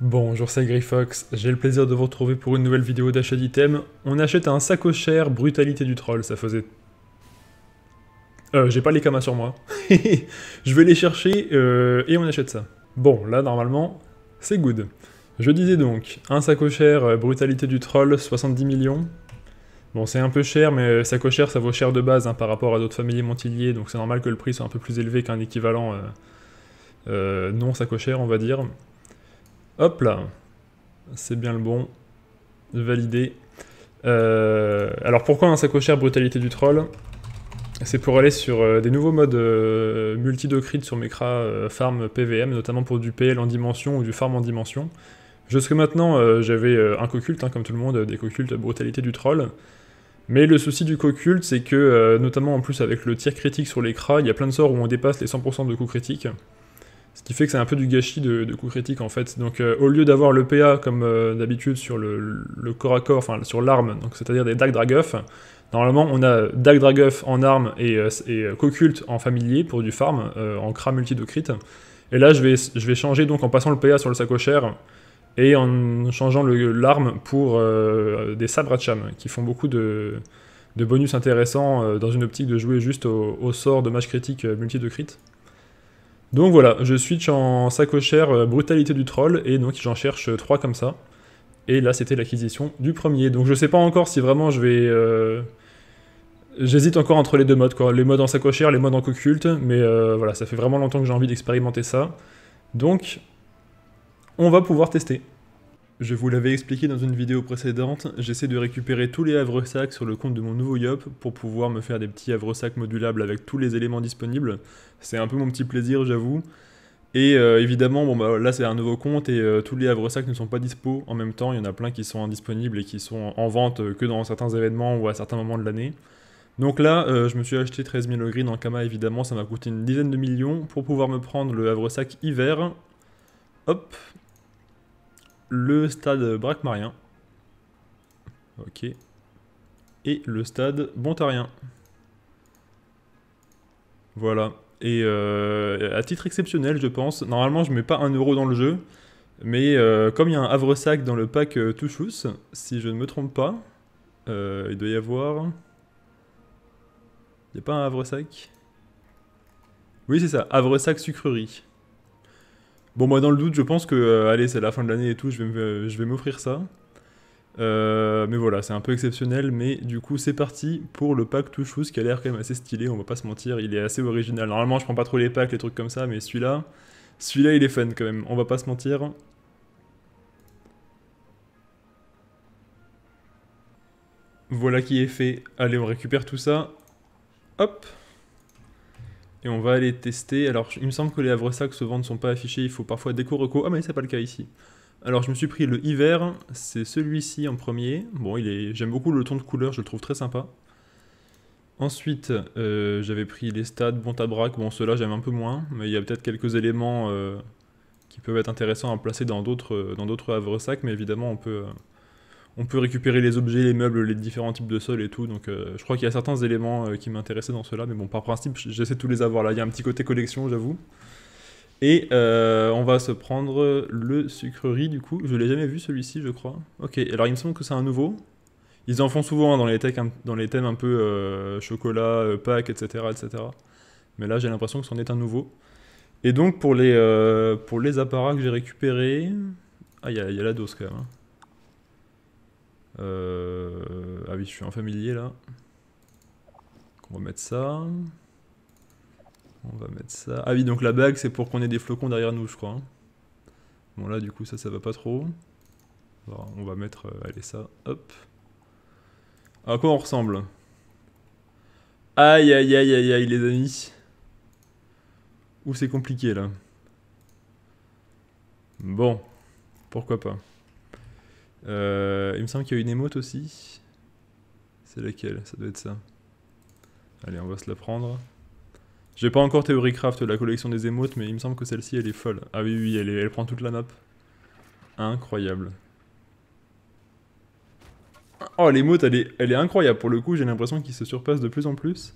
Bonjour, c'est Grifox, j'ai le plaisir de vous retrouver pour une nouvelle vidéo d'achat d'items. On achète un sacochère Brutalité du Troll, ça faisait... Euh, j'ai pas les camas sur moi. je vais les chercher euh, et on achète ça. Bon, là, normalement, c'est good. Je disais donc, un chair euh, Brutalité du Troll, 70 millions. Bon, c'est un peu cher, mais euh, sacochère, ça vaut cher de base hein, par rapport à d'autres familles montiliers, donc c'est normal que le prix soit un peu plus élevé qu'un équivalent euh, non chair on va dire. Hop là, c'est bien le bon. Validé. Euh, alors pourquoi un sacochère brutalité du troll C'est pour aller sur euh, des nouveaux modes euh, multi mes sur Mecra Farm PVM, notamment pour du PL en dimension ou du farm en dimension. Jusque maintenant, j'avais un coculte, culte hein, comme tout le monde, des cocultes brutalité du troll. Mais le souci du coculte, c'est que, notamment en plus avec le tir critique sur les cras, il y a plein de sorts où on dépasse les 100% de coups critiques. Ce qui fait que c'est un peu du gâchis de, coup critique en fait. Donc euh, au lieu d'avoir le PA comme euh, d'habitude sur le, corps à corps, enfin sur l'arme, donc c'est-à-dire des Dag Draguff, normalement on a Dag Draguff en arme et, euh, et Coculte en familier pour du farm, en cra multi de crit. Et là je vais, je vais changer donc en passant le PA sur le sacochère et en changeant l'arme pour des sabres cham qui font beaucoup de, bonus intéressants dans une optique de jouer juste au, sort de match critique multi de crit. Donc voilà, je switch en sacochère euh, brutalité du troll et donc j'en cherche 3 euh, comme ça. Et là c'était l'acquisition du premier. Donc je sais pas encore si vraiment je vais... Euh, j'hésite encore entre les deux modes, quoi. les modes en sacochère, les modes en coculte, mais voilà, ça fait vraiment longtemps que j'ai envie d'expérimenter ça. Donc on va pouvoir tester. Je vous l'avais expliqué dans une vidéo précédente, j'essaie de récupérer tous les havresacs sur le compte de mon nouveau Yop pour pouvoir me faire des petits havresacs modulables avec tous les éléments disponibles. C'est un peu mon petit plaisir, j'avoue. Et euh, évidemment, bon bah, là c'est un nouveau compte et euh, tous les havresacs ne sont pas dispo en même temps. Il y en a plein qui sont indisponibles et qui sont en vente euh, que dans certains événements ou à certains moments de l'année. Donc là, je me suis acheté 13 000 green en Kama, évidemment, ça m'a coûté une dizaine de millions pour pouvoir me prendre le havresac hiver. Hop, le stade bracmarien. Ok. Et le stade bontarien. Voilà. Et euh, à titre exceptionnel, je pense. Normalement, je mets pas un euro dans le jeu. Mais euh, comme il y a un havresac dans le pack euh, Touchous, si je ne me trompe pas, il doit y avoir... Il n'y a pas un havresac Oui, c'est ça. Havresac sucrerie. Bon, moi, dans le doute, je pense que, euh, allez, c'est la fin de l'année et tout, je vais euh, m'offrir ça. Euh, mais voilà, c'est un peu exceptionnel. Mais du coup, c'est parti pour le pack tout ce qui a l'air quand même assez stylé. On va pas se mentir, il est assez original. Normalement, je prends pas trop les packs, les trucs comme ça, mais celui-là, celui-là, il est fun quand même. On va pas se mentir. Voilà qui est fait. Allez, on récupère tout ça. Hop on va aller tester. Alors, il me semble que les havresacs souvent ne sont pas affichés, il faut parfois déco reco. Ah, mais c'est pas le cas ici. Alors, je me suis pris le hiver, c'est celui-ci en premier. Bon, il est, j'aime beaucoup le ton de couleur, je le trouve très sympa. Ensuite, euh, j'avais pris les stades, bon tabrac, bon ceux-là j'aime un peu moins, mais il y a peut-être quelques éléments euh, qui peuvent être intéressants à placer dans d'autres d'autres mais évidemment on peut, on peut récupérer les objets, les meubles, les différents types de sols et tout. Donc euh, je crois qu'il y a certains éléments euh, qui m'intéressaient dans cela, mais bon, par principe, j'essaie de tous les avoir là. Il y a un petit côté collection, j'avoue. Et euh, on va se prendre le sucrerie du coup. Je l'ai jamais vu celui-ci, je crois. Ok, alors il me semble que c'est un nouveau. Ils en font souvent hein, dans, les thèmes un peu chocolat, Pâques, etc., etc. Mais là, j'ai l'impression que c'en est un nouveau. Et donc, pour les, pour les que j'ai récupérés. Ah, il y, a la dose quand même. Hein. Euh, ah oui, je suis un familier là. On va mettre ça. On va mettre ça. Ah oui, donc la bague, c'est pour qu'on ait des flocons derrière nous, je crois. Hein. Bon là, du coup, ça, ça va pas trop. on va mettre, euh, allez, ça, hop. À quoi on ressemble Aïe, aïe, aïe, aïe, aïe, les amis. Ou c'est compliqué, là. Bon, pourquoi pas. Euh, il me semble qu'il y a une émote aussi. C'est laquelle Ça doit être ça. Allez, on va se la prendre. J'ai pas encore Theorycraft, la collection des émotes, mais il me semble que celle-ci, elle est folle. Ah oui, oui, elle, elle prend toute la map. Incroyable. Oh, l'émote, elle est, elle est incroyable. Pour le coup, j'ai l'impression qu'il se surpasse de plus en plus.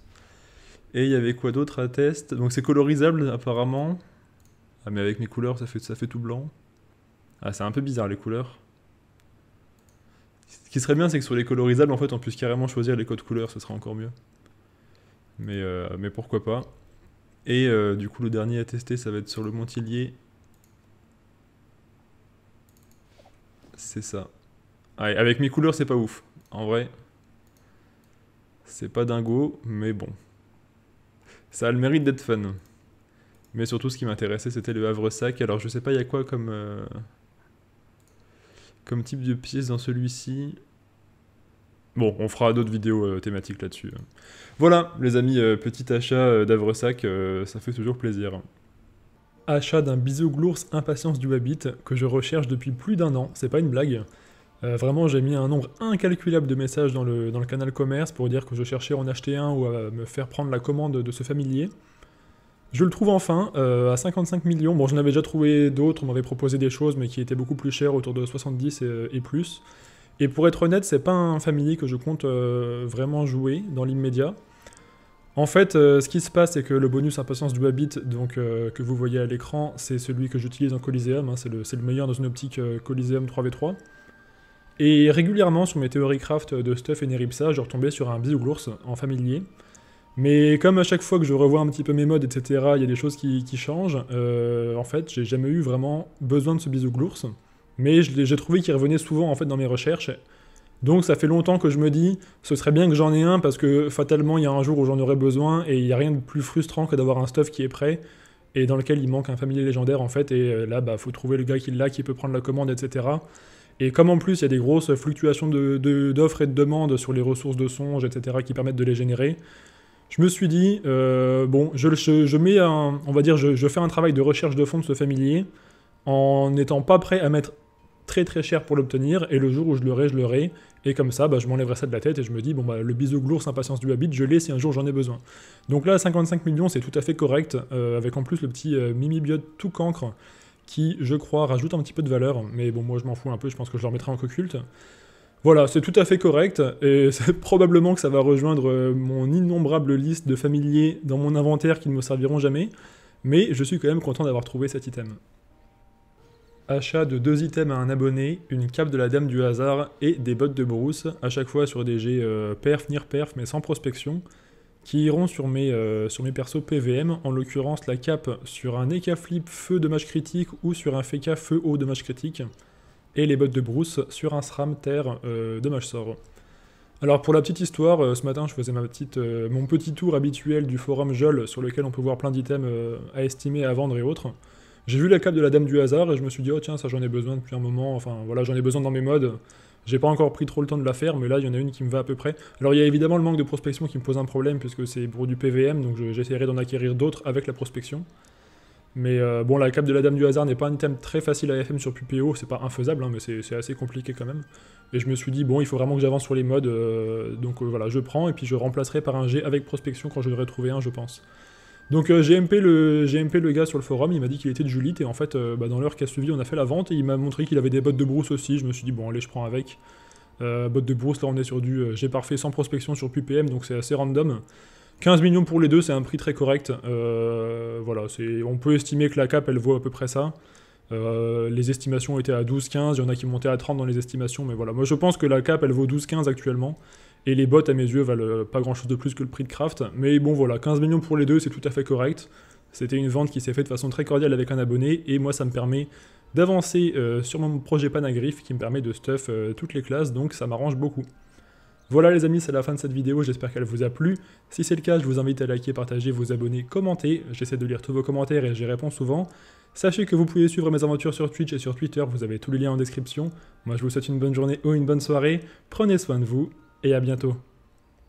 Et il y avait quoi d'autre à tester Donc c'est colorisable, apparemment. Ah, mais avec mes couleurs, ça fait, ça fait tout blanc. Ah, c'est un peu bizarre, les couleurs qui serait bien, c'est que sur les colorisables, en fait, on puisse carrément choisir les codes couleurs, ce serait encore mieux. Mais, euh, pourquoi pas. Et euh, du coup, le dernier à tester, ça va être sur le Montillier. C'est ça. Ah, avec mes couleurs, c'est pas ouf. En vrai, c'est pas dingo, mais bon. Ça a le mérite d'être fun. Mais surtout, ce qui m'intéressait, c'était le Havre-Sac. Alors, je sais pas, il y a quoi comme... Euh, comme type de pièce dans celui-ci. Bon, on fera d'autres vidéos euh, thématiques là-dessus. Hein. Voilà, les amis, euh, petit achat euh, d'Avresac, ça fait toujours plaisir. Achat d'un glousse impatience du Habit, que je recherche depuis plus d'un an, c'est pas une blague. vraiment, j'ai mis un nombre incalculable de messages dans le, dans le, canal commerce pour dire que je cherchais à en acheter un ou à me faire prendre la commande de ce familier. Je le trouve enfin euh, à 55 millions. Bon, j'en avais déjà trouvé d'autres, on m'avait proposé des choses, mais qui étaient beaucoup plus chères, autour de 70 euh, et, plus. Et pour être honnête, c'est pas un familier que je compte euh, vraiment jouer dans l'immédiat. En fait, ce qui se passe, c'est que le bonus impatience du Habit, donc, que vous voyez à l'écran, c'est celui que j'utilise en Coliseum. Hein. c'est le, meilleur dans une optique Coliseum 3v3. Et régulièrement, sur mes théories craft de Stuff et Neripsa, je retombais sur un Bisouglours en familier. Mais comme à chaque fois que je revois un petit peu mes modes, etc., il y a des choses qui, changent, euh, en fait, j'ai jamais eu vraiment besoin de ce Bisou Glours. Mais j'ai trouvé qu'il revenait souvent en fait dans mes recherches. Donc ça fait longtemps que je me dis, ce serait bien que j'en ai un parce que fatalement il y a un jour où j'en aurai besoin et il n'y a rien de plus frustrant que d'avoir un stuff qui est prêt et dans lequel il manque un familier légendaire en fait et euh, là bah faut trouver le gars qui l'a, qui peut prendre la commande, etc. Et comme en plus il y a des grosses fluctuations d'offres de, et de demandes sur les ressources de songe, etc. qui permettent de les générer, je me suis dit, euh, bon, je, je, mets on va dire, je, fais un travail de recherche de fond de ce familier en n'étant pas prêt à mettre très très cher pour l'obtenir, et le jour où je l'aurai, je l'aurai, et comme ça, bah, je m'enlèverai ça de la tête et je me dis, bon, bah, le glourse impatience du habit, je l'ai si un jour j'en ai besoin. Donc là, 55 millions, c'est tout à fait correct, euh, avec en plus le petit mimi euh, mimibiote tout cancre, qui, je crois, rajoute un petit peu de valeur, mais bon, moi je m'en fous un peu, je pense que je le remettrai en coculte. culte voilà, c'est tout à fait correct, et c'est probablement que ça va rejoindre euh, mon innombrable liste de familiers dans mon inventaire qui ne me serviront jamais, mais je suis quand même content d'avoir trouvé cet item. Achat de deux items à un abonné, une cape de la dame du hasard et des bottes de brousse, à chaque fois sur des jets euh, perf, nir perf, mais sans prospection, qui iront sur mes, euh, sur mes persos PVM, en l'occurrence la cape sur un Eka Flip feu dommage critique ou sur un Feka feu haut dommage critique et les bottes de brousse sur un SRAM terre euh, de mâche-sort. Alors pour la petite histoire, euh, ce matin je faisais ma petite, euh, mon petit tour habituel du forum Jol sur lequel on peut voir plein d'items à estimer, à vendre et autres. J'ai vu la cape de la Dame du Hasard et je me suis dit oh tiens ça j'en ai besoin depuis un moment, enfin voilà j'en ai besoin dans mes modes. J'ai pas encore pris trop le temps de la faire, mais là il y en a une qui me va à peu près. Alors il y a évidemment le manque de prospection qui me pose un problème puisque c'est pour du PVM, donc j'essaierai d'en acquérir d'autres avec la prospection. Mais euh, bon, la cape de la Dame du Hasard n'est pas un thème très facile à FM sur Pupéo, c'est pas infaisable, hein, mais c'est assez compliqué quand même. Et je me suis dit, bon, il faut vraiment que j'avance sur les modes, euh, donc euh, voilà, je prends et puis je remplacerai par un G avec prospection quand je devrais trouver un, je pense. Donc j'ai le, GMP le gars sur le forum, il m'a dit qu'il était de juliette et en fait, bah, dans l'heure qui a suivi, on a fait la vente, et il m'a montré qu'il avait des bottes de brousse aussi, je me suis dit, bon, allez, je prends avec. bottes de brousse, là on est sur du G parfait sans prospection sur PPM, donc c'est assez random. 15 millions pour les deux, c'est un prix très correct. Euh, voilà, c'est, on peut estimer que la cap, elle vaut à peu près ça. Euh, les estimations étaient à 12, 15, il y en a qui montaient à 30 dans les estimations, mais voilà. Moi, je pense que la cap, elle vaut 12, 15 actuellement. Et les bottes à mes yeux, valent pas grand chose de plus que le prix de craft. Mais bon, voilà, 15 millions pour les deux, c'est tout à fait correct. C'était une vente qui s'est faite de façon très cordiale avec un abonné, et moi, ça me permet d'avancer euh, sur mon projet Panagriffe qui me permet de stuff toutes les classes, donc ça m'arrange beaucoup. Voilà les amis, c'est la fin de cette vidéo, j'espère qu'elle vous a plu. Si c'est le cas, je vous invite à liker, partager, vous abonner, commenter. J'essaie de lire tous vos commentaires et j'y réponds souvent. Sachez que vous pouvez suivre mes aventures sur Twitch et sur Twitter, vous avez tous les liens en description. Moi je vous souhaite une bonne journée ou une bonne soirée, prenez soin de vous et à bientôt.